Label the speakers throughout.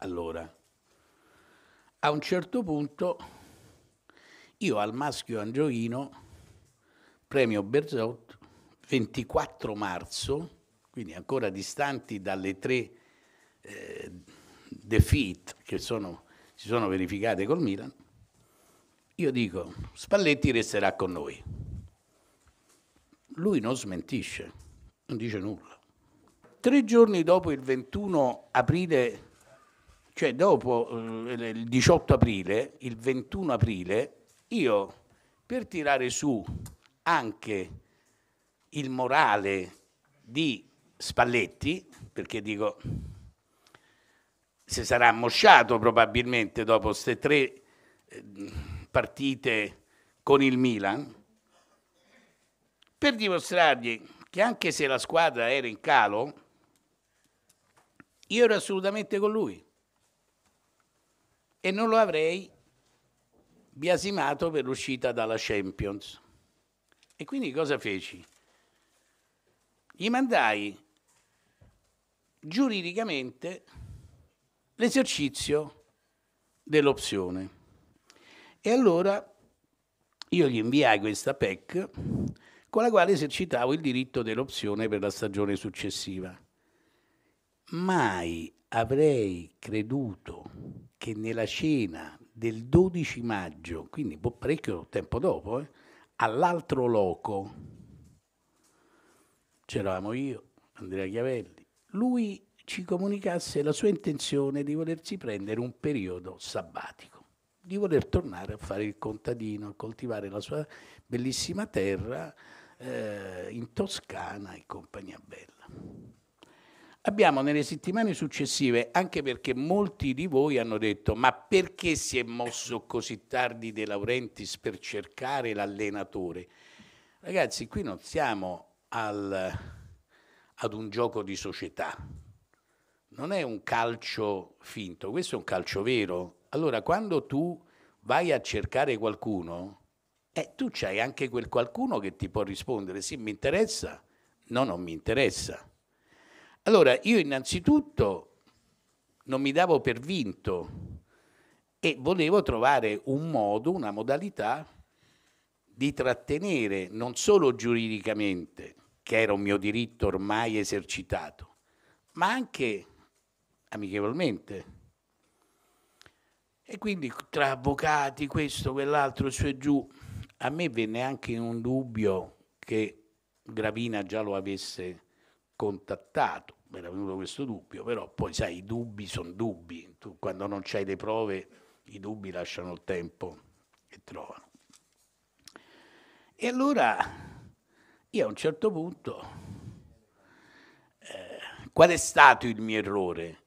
Speaker 1: Allora, a un certo punto io al maschio angioino, premio Berzot, 24 marzo, quindi ancora distanti dalle tre eh, defeat che sono, si sono verificate col Milan, io dico Spalletti resterà con noi. Lui non smentisce, non dice nulla. Tre giorni dopo il 21 aprile cioè dopo eh, il 18 aprile, il 21 aprile, io per tirare su anche il morale di Spalletti, perché dico, si sarà mosciato probabilmente dopo queste tre eh, partite con il Milan, per dimostrargli che anche se la squadra era in calo, io ero assolutamente con lui e non lo avrei biasimato per l'uscita dalla Champions. E quindi cosa feci? Gli mandai giuridicamente l'esercizio dell'opzione. E allora io gli inviai questa PEC con la quale esercitavo il diritto dell'opzione per la stagione successiva. Mai avrei creduto che nella cena del 12 maggio, quindi boh, parecchio tempo dopo, eh, all'altro loco, c'eravamo io, Andrea Chiavelli, lui ci comunicasse la sua intenzione di volersi prendere un periodo sabbatico, di voler tornare a fare il contadino, a coltivare la sua bellissima terra eh, in Toscana e compagnia bella. Abbiamo nelle settimane successive, anche perché molti di voi hanno detto ma perché si è mosso così tardi De Laurentiis per cercare l'allenatore? Ragazzi, qui non siamo al, ad un gioco di società, non è un calcio finto, questo è un calcio vero. Allora, quando tu vai a cercare qualcuno, eh, tu c'hai anche quel qualcuno che ti può rispondere sì mi interessa, no non mi interessa. Allora, io innanzitutto non mi davo per vinto e volevo trovare un modo, una modalità di trattenere non solo giuridicamente, che era un mio diritto ormai esercitato, ma anche amichevolmente. E quindi tra avvocati, questo, quell'altro, su e giù, a me venne anche un dubbio che Gravina già lo avesse contattato mi era venuto questo dubbio, però poi sai, i dubbi sono dubbi, tu quando non c'hai le prove i dubbi lasciano il tempo che trovano. E allora io a un certo punto, eh, qual è stato il mio errore?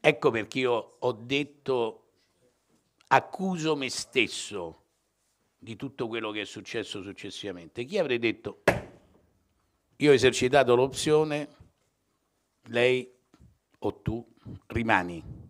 Speaker 1: Ecco perché io ho detto, accuso me stesso di tutto quello che è successo successivamente. Chi avrei detto, io ho esercitato l'opzione lei o tu rimani